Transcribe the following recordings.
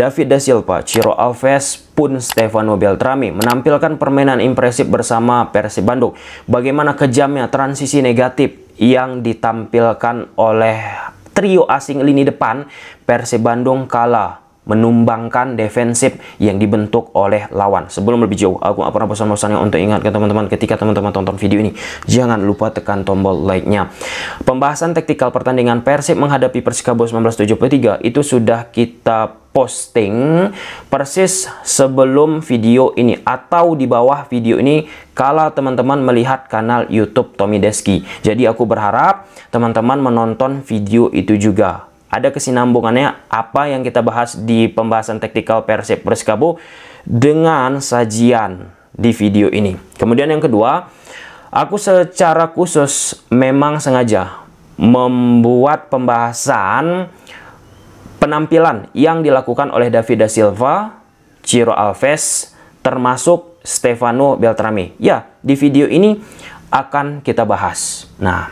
David Da Silva, Ciro Alves, pun Stefano Beltrami menampilkan permainan impresif bersama Persib Bandung. Bagaimana kejamnya transisi negatif yang ditampilkan oleh trio asing lini depan Persib Bandung kalah menumbangkan defensif yang dibentuk oleh lawan. Sebelum lebih jauh, aku apa pernah pesan-pesannya untuk ingatkan teman-teman ketika teman-teman tonton video ini, jangan lupa tekan tombol like-nya. Pembahasan taktikal pertandingan Persib menghadapi Persikabo 1973 itu sudah kita posting persis sebelum video ini atau di bawah video ini kalau teman-teman melihat kanal YouTube Tommy Deski. Jadi aku berharap teman-teman menonton video itu juga ada kesinambungannya apa yang kita bahas di pembahasan teknikal Persib Persikabo dengan sajian di video ini. Kemudian yang kedua, aku secara khusus memang sengaja membuat pembahasan penampilan yang dilakukan oleh David Silva, Ciro Alves, termasuk Stefano Beltrami. Ya, di video ini akan kita bahas. Nah,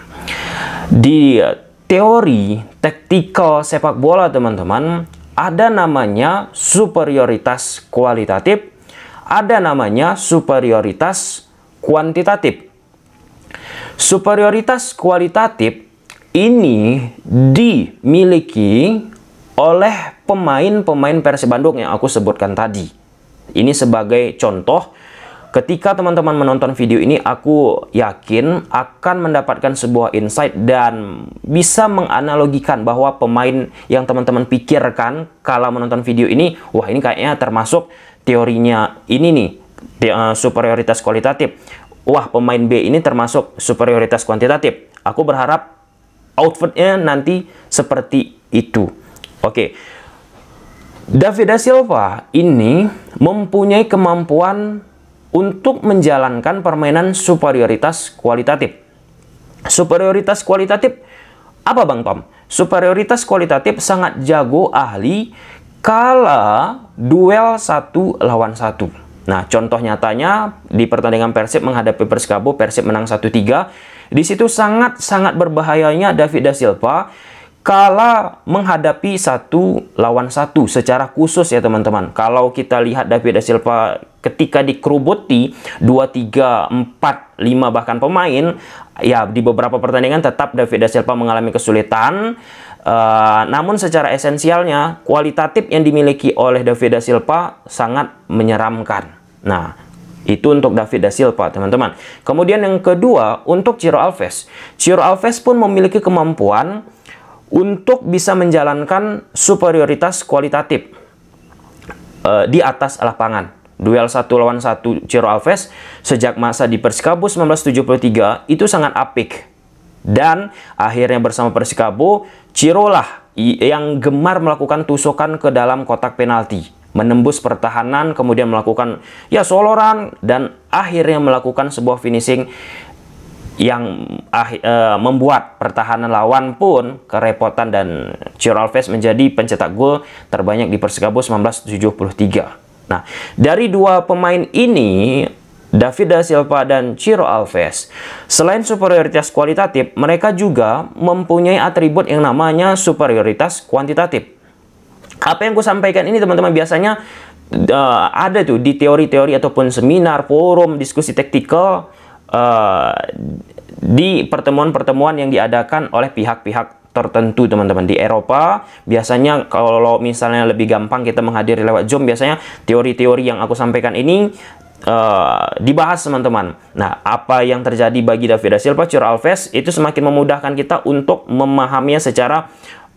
di teori taktikal sepak bola teman-teman ada namanya superioritas kualitatif, ada namanya superioritas kuantitatif. Superioritas kualitatif ini dimiliki oleh pemain-pemain Persib Bandung yang aku sebutkan tadi. Ini sebagai contoh Ketika teman-teman menonton video ini, aku yakin akan mendapatkan sebuah insight dan bisa menganalogikan bahwa pemain yang teman-teman pikirkan kalau menonton video ini, wah ini kayaknya termasuk teorinya ini nih, eh, superioritas kualitatif. Wah, pemain B ini termasuk superioritas kuantitatif. Aku berharap outputnya nanti seperti itu. Oke. Okay. David Silva ini mempunyai kemampuan untuk menjalankan permainan superioritas kualitatif. Superioritas kualitatif apa Bang Tom? Superioritas kualitatif sangat jago ahli kala duel satu lawan satu. Nah, contoh nyatanya di pertandingan Persib menghadapi Persikabo, Persib menang 1-3. Di situ sangat-sangat berbahayanya David da Silva kala menghadapi satu lawan satu secara khusus ya teman-teman. Kalau kita lihat David da Silva ketika dikeruboti 2 3 4 5 bahkan pemain ya di beberapa pertandingan tetap David da Silva mengalami kesulitan. Uh, namun secara esensialnya kualitatif yang dimiliki oleh David da Silva sangat menyeramkan. Nah, itu untuk David da Silva, teman-teman. Kemudian yang kedua, untuk Ciro Alves. Ciro Alves pun memiliki kemampuan untuk bisa menjalankan superioritas kualitatif uh, di atas lapangan. Duel satu lawan satu Ciro Alves sejak masa di Persikabo 1973 itu sangat apik. Dan akhirnya bersama Persikabo, Ciro lah yang gemar melakukan tusukan ke dalam kotak penalti. Menembus pertahanan, kemudian melakukan ya soloran, dan akhirnya melakukan sebuah finishing yang uh, membuat pertahanan lawan pun kerepotan dan Ciro Alves menjadi pencetak gol terbanyak di Persikabo 1973. Nah, dari dua pemain ini David da Silva dan Ciro Alves. Selain superioritas kualitatif, mereka juga mempunyai atribut yang namanya superioritas kuantitatif. Apa yang gue sampaikan ini teman-teman biasanya uh, ada tuh di teori-teori ataupun seminar, forum, diskusi taktikal Eh, di pertemuan-pertemuan yang diadakan oleh pihak-pihak tertentu teman-teman di Eropa biasanya kalau misalnya lebih gampang kita menghadiri lewat Zoom biasanya teori-teori yang aku sampaikan ini Uh, dibahas teman-teman. Nah, apa yang terjadi bagi David da Silva, Cura Alves itu semakin memudahkan kita untuk memahaminya secara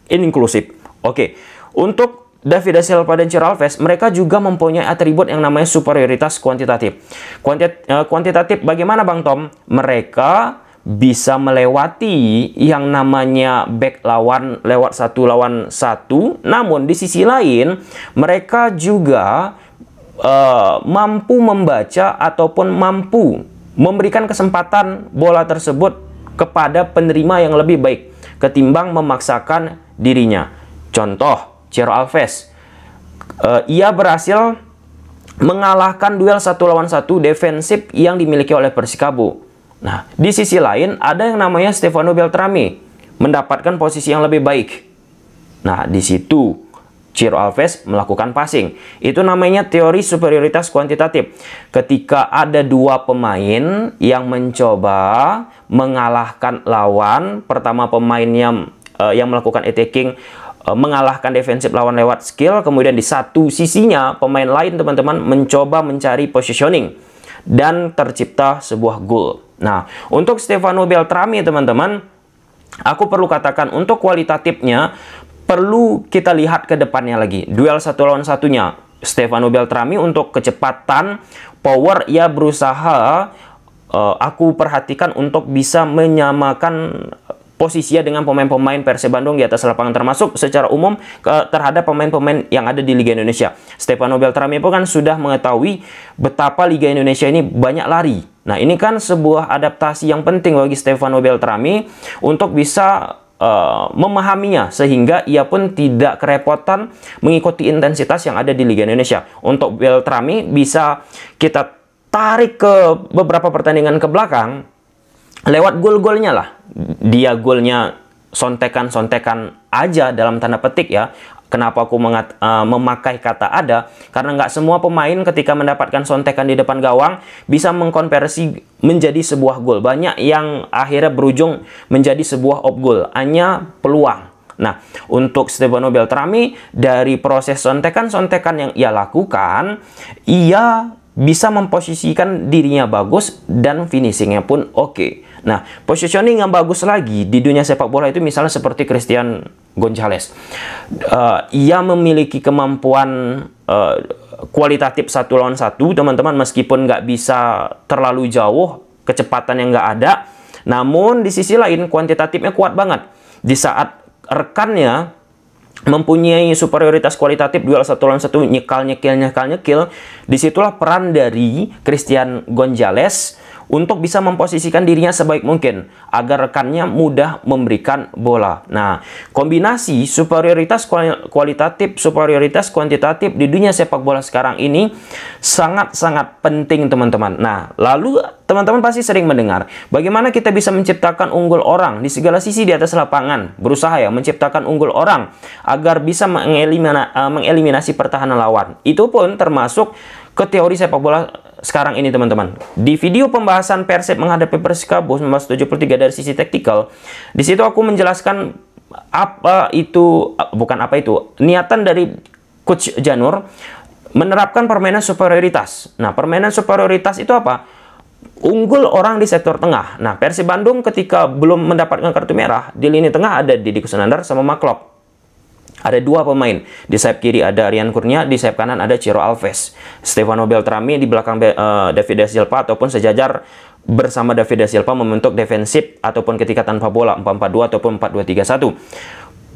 inklusif. Oke, okay. untuk David Silva dan Ciro Alves, mereka juga mempunyai atribut yang namanya superioritas kuantitatif. Kuantit eh, kuantitatif bagaimana Bang Tom? Mereka bisa melewati yang namanya back lawan lewat satu lawan satu. Namun di sisi lain, mereka juga uh, mampu membaca ataupun mampu memberikan kesempatan bola tersebut kepada penerima yang lebih baik ketimbang memaksakan dirinya. Contoh, Ciro Alves. Uh, ia berhasil mengalahkan duel satu lawan satu defensif yang dimiliki oleh Persikabo. Nah, di sisi lain ada yang namanya Stefano Beltrami mendapatkan posisi yang lebih baik. Nah, di situ Ciro Alves melakukan passing. Itu namanya teori superioritas kuantitatif. Ketika ada dua pemain yang mencoba mengalahkan lawan, pertama pemainnya uh, eh, yang melakukan attacking Eh, mengalahkan defensif lawan lewat skill kemudian di satu sisinya pemain lain teman-teman mencoba mencari positioning dan tercipta sebuah gol. Nah, untuk Stefano Beltrami teman-teman, aku perlu katakan untuk kualitatifnya perlu kita lihat ke depannya lagi. Duel satu lawan satunya Stefano Beltrami untuk kecepatan, power ya berusaha uh, aku perhatikan untuk bisa menyamakan posisinya dengan pemain-pemain Persib Bandung di atas lapangan termasuk secara umum ke, terhadap pemain-pemain yang ada di Liga Indonesia. Stefano Beltrami pun kan sudah mengetahui betapa Liga Indonesia ini banyak lari. Nah, ini kan sebuah adaptasi yang penting bagi Stefano Beltrami untuk bisa Uh, memahaminya sehingga ia pun tidak kerepotan mengikuti intensitas yang ada di Liga Indonesia. Untuk Beltrami bisa kita tarik ke beberapa pertandingan ke belakang lewat gol-golnya lah. Dia golnya sontekan-sontekan aja dalam tanda petik ya. Kenapa aku mengat, uh, memakai kata ada? Karena nggak semua pemain ketika mendapatkan sontekan di depan gawang bisa mengkonversi menjadi sebuah gol. Banyak yang akhirnya berujung menjadi sebuah op goal Hanya peluang. Nah, untuk Stefano Beltrami, dari proses sontekan-sontekan yang ia lakukan, ia bisa memposisikan dirinya bagus dan finishingnya pun oke. Okay. Nah, positioning yang bagus lagi di dunia sepak bola itu misalnya seperti Christian Gonzalez. Uh, ia memiliki kemampuan uh, kualitatif satu lawan satu, teman-teman, meskipun nggak bisa terlalu jauh, kecepatan yang nggak ada. Namun, di sisi lain, kuantitatifnya kuat banget. Di saat rekannya mempunyai superioritas kualitatif duel satu lawan satu nyekal nyekil nyekal nyekil disitulah peran dari Christian Gonzalez untuk bisa memposisikan dirinya sebaik mungkin agar rekannya mudah memberikan bola. Nah, kombinasi superioritas kualitatif, superioritas kuantitatif di dunia sepak bola sekarang ini sangat-sangat penting teman-teman. Nah, lalu teman-teman pasti sering mendengar bagaimana kita bisa menciptakan unggul orang di segala sisi di atas lapangan. Berusaha ya menciptakan unggul orang agar bisa mengeliminasi, eh, mengeliminasi pertahanan lawan. Itu pun termasuk ke teori sepak bola sekarang ini teman-teman. Di video pembahasan Persib menghadapi Persikabo 1973 dari sisi taktikal, di situ aku menjelaskan apa itu bukan apa itu niatan dari coach Janur menerapkan permainan superioritas. Nah, permainan superioritas itu apa? Unggul orang di sektor tengah. Nah, Persib Bandung ketika belum mendapatkan kartu merah, di lini tengah ada Didi Kusnandar sama Maklok. Ada dua pemain. Di sayap kiri ada Rian Kurnia, di sayap kanan ada Ciro Alves. Stefano Beltrami di belakang uh, eh, David De Silva ataupun sejajar bersama David De Silva membentuk defensif ataupun ketika tanpa bola 4-4-2 ataupun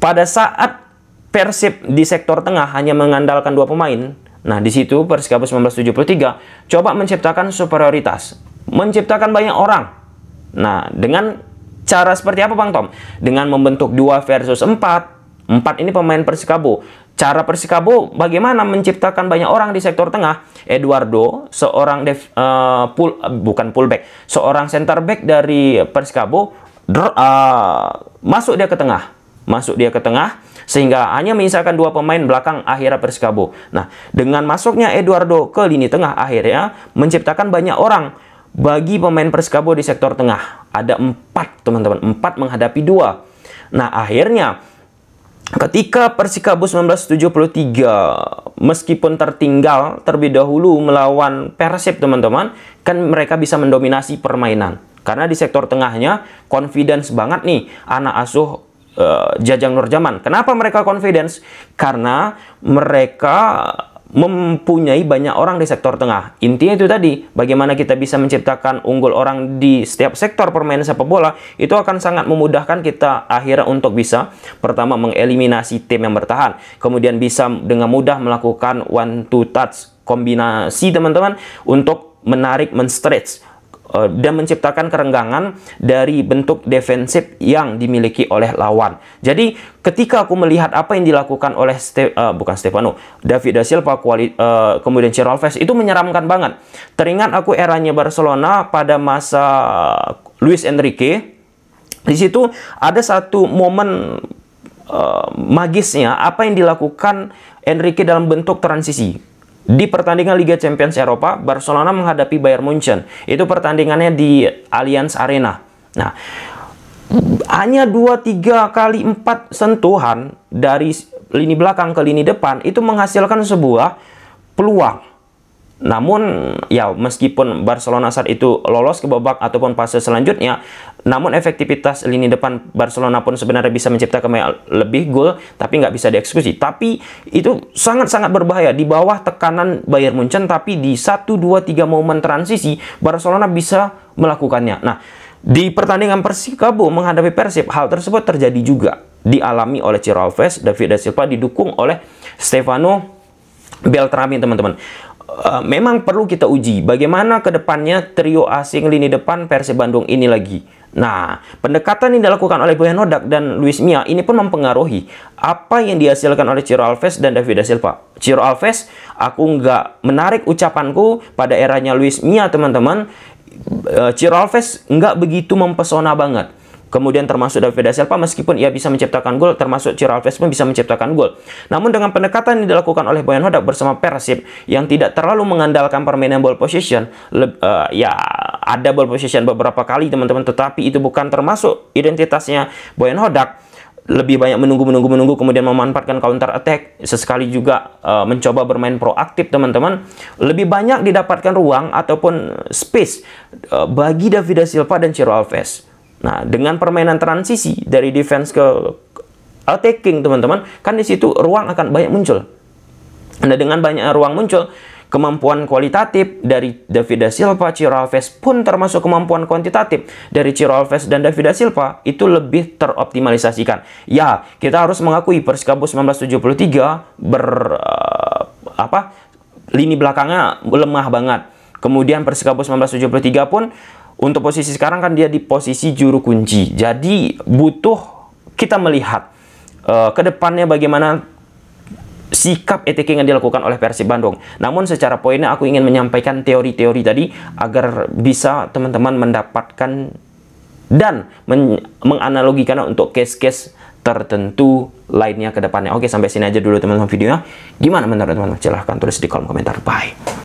4-2-3-1. Pada saat Persib di sektor tengah hanya mengandalkan dua pemain, nah di situ Persikabo 1973 coba menciptakan superioritas, menciptakan banyak orang. Nah, dengan cara seperti apa Bang Tom? Dengan membentuk dua versus 4 Empat ini pemain Persikabo. Cara Persikabo bagaimana menciptakan banyak orang di sektor tengah? Eduardo, seorang def, uh, pull, uh, bukan pullback seorang center back dari Persikabo dr, uh, eh, masuk dia ke tengah, masuk dia ke tengah sehingga hanya menyisakan dua pemain belakang akhirnya Persikabo. Nah, dengan masuknya Eduardo ke lini tengah akhirnya menciptakan banyak orang bagi pemain Persikabo di sektor tengah. Ada empat teman-teman, empat menghadapi dua. Nah, akhirnya Ketika Persikabo 1973 meskipun tertinggal terlebih dahulu melawan Persib teman-teman, kan mereka bisa mendominasi permainan. Karena di sektor tengahnya confidence banget nih anak asuh uh, Jajang Nurjaman. Kenapa mereka confidence? Karena mereka mempunyai banyak orang di sektor tengah. Intinya itu tadi, bagaimana kita bisa menciptakan unggul orang di setiap sektor permainan sepak bola, itu akan sangat memudahkan kita akhirnya untuk bisa pertama mengeliminasi tim yang bertahan, kemudian bisa dengan mudah melakukan one two touch kombinasi teman-teman untuk menarik men stretch Eh, dan menciptakan kerenggangan dari bentuk defensif yang dimiliki oleh lawan. Jadi ketika aku melihat apa yang dilakukan oleh Ste uh, bukan Stefano, David da Silva uh, kemudian Ciro Alves itu menyeramkan banget. Teringat aku eranya Barcelona pada masa Luis Enrique. Di situ ada satu momen uh, magisnya apa yang dilakukan Enrique dalam bentuk transisi di pertandingan Liga Champions Eropa, Barcelona menghadapi Bayern Munchen. Itu pertandingannya di Allianz Arena. Nah, hanya 2-3 kali 4 sentuhan dari lini belakang ke lini depan itu menghasilkan sebuah peluang namun ya meskipun Barcelona saat itu lolos ke babak ataupun fase selanjutnya, namun efektivitas lini depan Barcelona pun sebenarnya bisa menciptakan lebih gol, tapi nggak bisa dieksekusi. Tapi itu sangat-sangat berbahaya di bawah tekanan Bayern Munchen, tapi di 1, 2, 3 momen transisi Barcelona bisa melakukannya. Nah, di pertandingan Persikabo menghadapi Persib, hal tersebut terjadi juga. Dialami oleh Ciro Alves, David Da Silva didukung oleh Stefano Beltrami teman-teman. Eh, memang perlu kita uji bagaimana kedepannya trio asing lini depan Persib Bandung ini lagi. Nah, pendekatan yang dilakukan oleh Boyan Hodak dan Luis Mia ini pun mempengaruhi apa yang dihasilkan oleh Ciro Alves dan David Silva. Ciro Alves, aku nggak menarik ucapanku pada eranya Luis Mia, teman-teman. Eh, Ciro Alves nggak begitu mempesona banget. Kemudian termasuk David Silva meskipun ia bisa menciptakan gol, termasuk Ciro Alves pun bisa menciptakan gol. Namun dengan pendekatan yang dilakukan oleh Boyan Hodak bersama Persib yang tidak terlalu mengandalkan permainan ball position, le, uh, eh, ya ada ball position beberapa kali teman-teman, tetapi itu bukan termasuk identitasnya Boyan Hodak lebih banyak menunggu menunggu menunggu kemudian memanfaatkan counter attack sesekali juga uh, mencoba bermain proaktif teman-teman lebih banyak didapatkan ruang ataupun space uh, bagi David Silva dan Ciro Alves Nah, dengan permainan transisi dari defense ke attacking, teman-teman, kan di situ ruang akan banyak muncul. Nah, dengan banyak ruang muncul, kemampuan kualitatif dari da Silva, Ciro Alves pun termasuk kemampuan kuantitatif dari Ciro Alves dan da Silva itu lebih teroptimalisasikan. Ya, kita harus mengakui Persikabo 1973 ber uh, apa lini belakangnya lemah banget. Kemudian Persikabo 1973 pun untuk posisi sekarang kan dia di posisi juru kunci. Jadi butuh kita melihat uh, ke depannya bagaimana sikap etik yang dilakukan oleh Persib Bandung. Namun secara poinnya aku ingin menyampaikan teori-teori tadi agar bisa teman-teman mendapatkan dan men menganalogikan untuk case-case tertentu lainnya ke depannya. Oke, sampai sini aja dulu teman-teman videonya. Gimana menurut teman-teman? Silahkan tulis di kolom komentar. Bye.